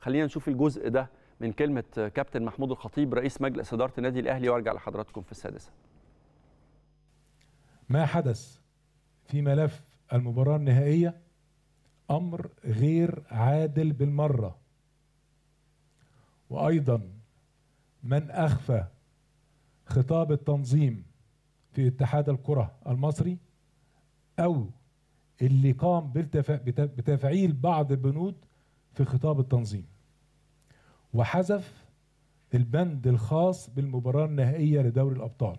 خلينا نشوف الجزء ده من كلمه كابتن محمود الخطيب رئيس مجلس اداره النادي الاهلي وارجع لحضراتكم في السادسه ما حدث في ملف المباراه النهائيه امر غير عادل بالمره وايضا من اخفى خطاب التنظيم في اتحاد الكره المصري او اللي قام بتفعيل بعض البنود في خطاب التنظيم وحذف البند الخاص بالمباراة النهائية لدوري الأبطال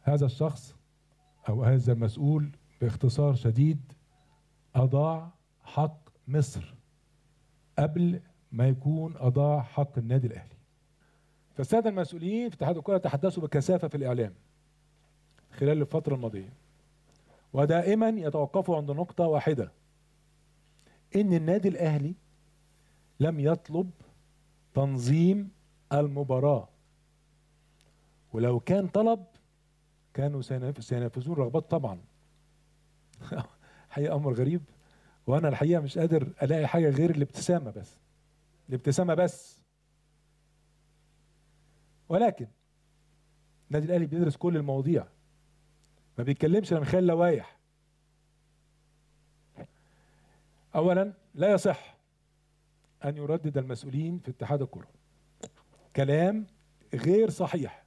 هذا الشخص أو هذا المسؤول باختصار شديد أضاع حق مصر قبل ما يكون أضاع حق النادي الأهلي فالسادة المسؤولين في اتحاد الكرة تحدثوا بكثافة في الإعلام خلال الفترة الماضية ودائما يتوقفوا عند نقطة واحدة ان النادي الاهلي لم يطلب تنظيم المباراه ولو كان طلب كانوا سينفذون رغبات طبعا حقيقه امر غريب وانا الحقيقه مش قادر الاقي حاجه غير الابتسامه بس الابتسامه بس ولكن النادي الاهلي بيدرس كل المواضيع ما بيتكلمش انا من خلال لوائح اولا لا يصح ان يردد المسؤولين في اتحاد الكره كلام غير صحيح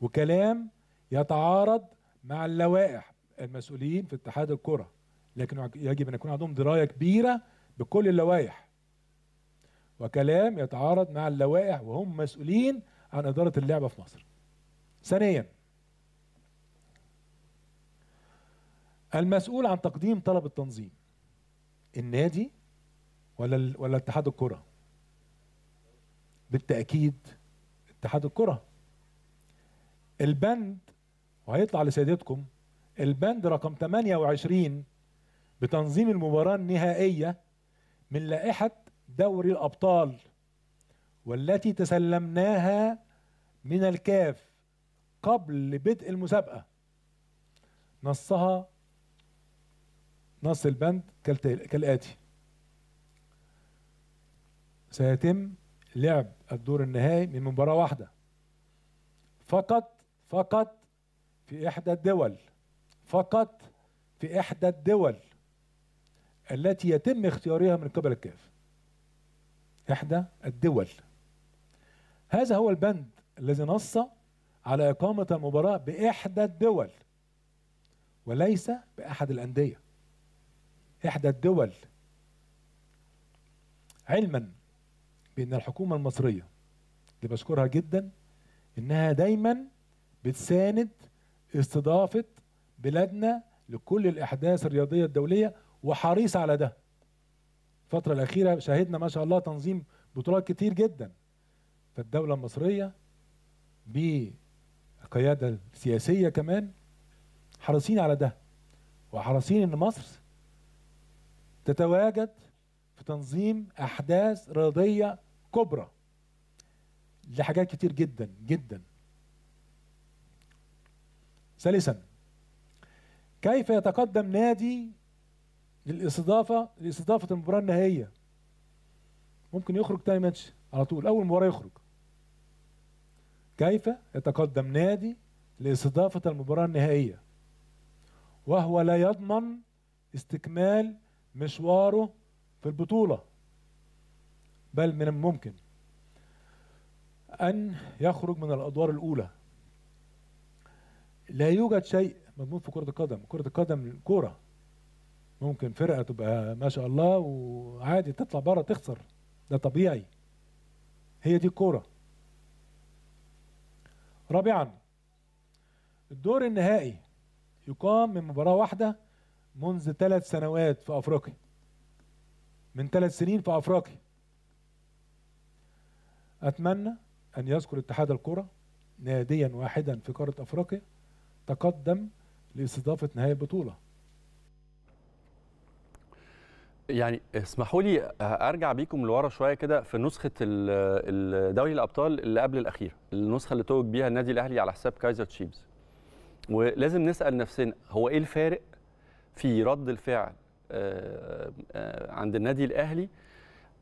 وكلام يتعارض مع اللوائح المسؤولين في اتحاد الكره لكن يجب ان يكون عندهم درايه كبيره بكل اللوائح وكلام يتعارض مع اللوائح وهم مسؤولين عن اداره اللعبه في مصر ثانيا المسؤول عن تقديم طلب التنظيم النادي ولا ولا اتحاد الكره بالتاكيد اتحاد الكره البند وهيطلع لسيادتكم البند رقم 28 بتنظيم المباراه النهائيه من لائحه دوري الابطال والتي تسلمناها من الكاف قبل بدء المسابقه نصها نص البند كالآتي سيتم لعب الدور النهائي من مباراة واحدة فقط فقط في إحدى الدول فقط في إحدى الدول التي يتم اختيارها من قبل الكاف إحدى الدول هذا هو البند الذي نص على إقامة المباراة بإحدى الدول وليس بأحد الأندية إحدى الدول علما بأن الحكومة المصرية اللي بشكرها جدا إنها دايما بتساند استضافة بلادنا لكل الأحداث الرياضية الدولية وحريصة على ده الفترة الأخيرة شاهدنا ما شاء الله تنظيم بطولات كتير جدا فالدولة المصرية بقياده سياسيه كمان حريصين على ده وحريصين إن مصر تتواجد في تنظيم احداث رياضيه كبرى لحاجات كتير جدا جدا ثالثا كيف يتقدم نادي للاستضافه لاستضافه المباراه النهائيه ممكن يخرج تاني ماتش على طول اول مباراه يخرج كيف يتقدم نادي لاستضافه المباراه النهائيه وهو لا يضمن استكمال مشواره في البطولة بل من الممكن أن يخرج من الأدوار الأولى لا يوجد شيء مضمون في كرة القدم كرة القدم كورة ممكن فرقة تبقى ما شاء الله وعادي تطلع بره تخسر ده طبيعي هي دي الكورة رابعا الدور النهائي يقام من مباراة واحدة منذ ثلاث سنوات في افريقيا من ثلاث سنين في افريقيا اتمنى ان يذكر اتحاد الكره ناديا واحدا في قاره افريقيا تقدم لاستضافه نهائي البطوله يعني اسمحوا لي ارجع بيكم لورا شويه كده في نسخه دوري الابطال اللي قبل الاخيره النسخه اللي توج بيها النادي الاهلي على حساب كايزر تشيبس ولازم نسال نفسنا هو ايه الفارق في رد الفعل آه، آه، عند النادي الاهلي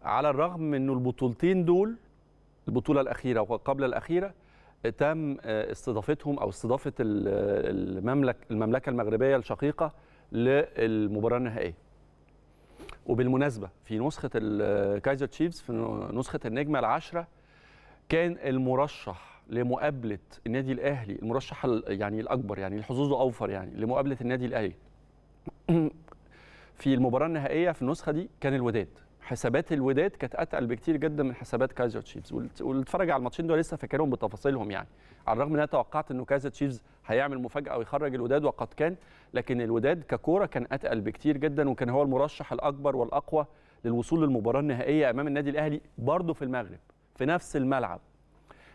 على الرغم من انه البطولتين دول البطوله الاخيره وقبل الاخيره تم آه، استضافتهم او استضافه المملكه المملكه المغربيه الشقيقه للمباراه النهائيه. وبالمناسبه في نسخه الكايزر تشيفز في نسخه النجمه العاشره كان المرشح لمقابله النادي الاهلي المرشح يعني الاكبر يعني الحظوظ اوفر يعني لمقابله النادي الاهلي في المباراه النهائيه في النسخه دي كان الوداد حسابات الوداد كانت اتقل بكتير جدا من حسابات كايزر تشيفز واللي اتفرج على الماتشين دول لسه فاكرهم بتفاصيلهم يعني على الرغم ان انا توقعت انه كايزر تشيفز هيعمل مفاجاه ويخرج الوداد وقد كان لكن الوداد ككوره كان اتقل بكتير جدا وكان هو المرشح الاكبر والاقوى للوصول للمباراه النهائيه امام النادي الاهلي برضه في المغرب في نفس الملعب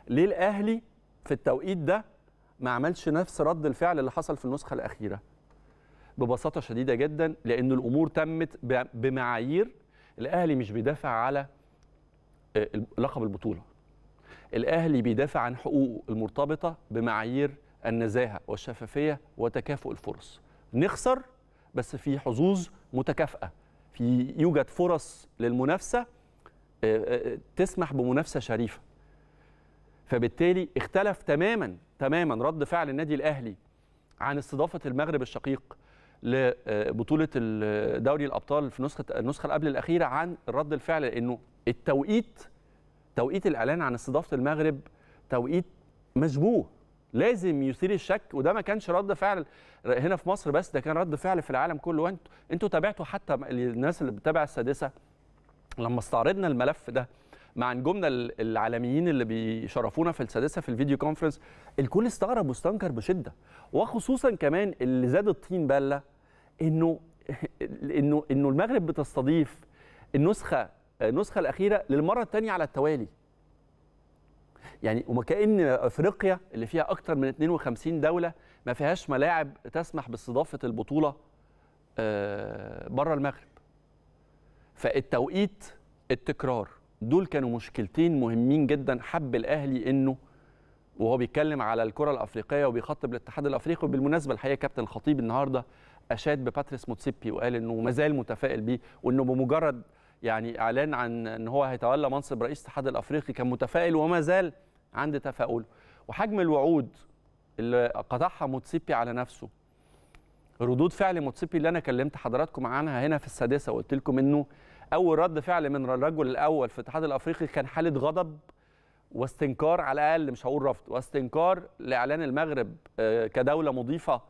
ليه الاهلي في التوقيت ده ما عملش نفس رد الفعل اللي حصل في النسخه الاخيره ببساطه شديده جدا لان الامور تمت بمعايير الاهلي مش بيدافع على آه، لقب البطوله الاهلي بيدافع عن حقوقه المرتبطه بمعايير النزاهه والشفافيه وتكافؤ الفرص نخسر بس في حظوظ متكافئه في يوجد فرص للمنافسه آه، آه، تسمح بمنافسه شريفه فبالتالي اختلف تماما تماما رد فعل النادي الاهلي عن استضافه المغرب الشقيق لبطوله دوري الابطال في نسخه النسخه اللي قبل الاخيره عن رد الفعل لانه التوقيت توقيت الاعلان عن استضافه المغرب توقيت مشبوه لازم يثير الشك وده ما كانش رد فعل هنا في مصر بس ده كان رد فعل في العالم كله وانتوا انتوا تابعتوا حتى الناس اللي بتتابع السادسه لما استعرضنا الملف ده مع نجومنا العالميين اللي بيشرفونا في السادسه في الفيديو كونفرنس الكل استغرب واستنكر بشده وخصوصا كمان اللي زاد الطين بله انه انه انه المغرب بتستضيف النسخه النسخه الاخيره للمره الثانيه على التوالي يعني وما كان افريقيا اللي فيها اكثر من 52 دوله ما فيهاش ملاعب تسمح باستضافه البطوله آه، بره المغرب فالتوقيت التكرار دول كانوا مشكلتين مهمين جدا حب الاهلي انه وهو بيتكلم على الكره الافريقيه وبيخطب الاتحاد الافريقي وبالمناسبه الحقيقه كابتن الخطيب النهارده اشاد بباتريس موتسيبي وقال انه ما زال متفائل بيه وانه بمجرد يعني اعلان عن ان هو هيتولى منصب رئيس الاتحاد الافريقي كان متفائل وما زال عند تفاؤله وحجم الوعود اللي قطعها موتسيبي على نفسه ردود فعل موتسيبي اللي انا كلمت حضراتكم عنها هنا في السادسه وقلت لكم انه اول رد فعل من الرجل الاول في الاتحاد الافريقي كان حاله غضب واستنكار على الاقل مش هقول رفض واستنكار لاعلان المغرب آه، كدوله مضيفه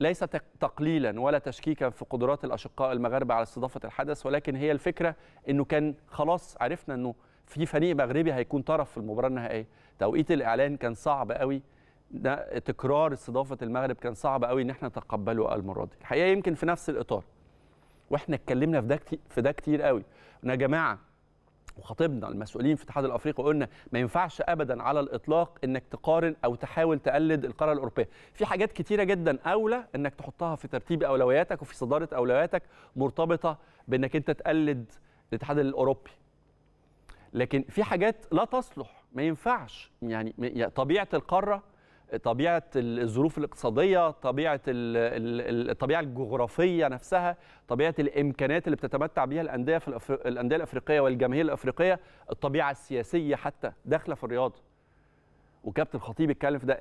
ليس تقليلا ولا تشكيكا في قدرات الاشقاء المغاربه على استضافه الحدث ولكن هي الفكره انه كان خلاص عرفنا انه في فريق مغربي هيكون طرف في المباراه النهائيه توقيت الاعلان كان صعب قوي ده تكرار استضافه المغرب كان صعب قوي ان احنا نتقبله المره دي الحقيقه يمكن في نفس الاطار واحنا اتكلمنا في ده كتير في ده كتير قوي يا جماعه وخاطبنا المسؤولين في الاتحاد الافريقي وقلنا ما ينفعش ابدا على الاطلاق انك تقارن او تحاول تقلد القاره الاوروبيه في حاجات كتيره جدا اولى انك تحطها في ترتيب اولوياتك وفي صداره اولوياتك مرتبطه بانك انت تقلد الاتحاد الاوروبي لكن في حاجات لا تصلح ما ينفعش يعني طبيعه القاره طبيعه الظروف الاقتصاديه طبيعه الطبيعه الجغرافيه نفسها طبيعه الامكانات اللي بتتمتع بها الانديه في الانديه الافريقيه والجماهير الافريقيه الطبيعه السياسيه حتى داخله في الرياضه وكابتن خطيب اتكلم في ده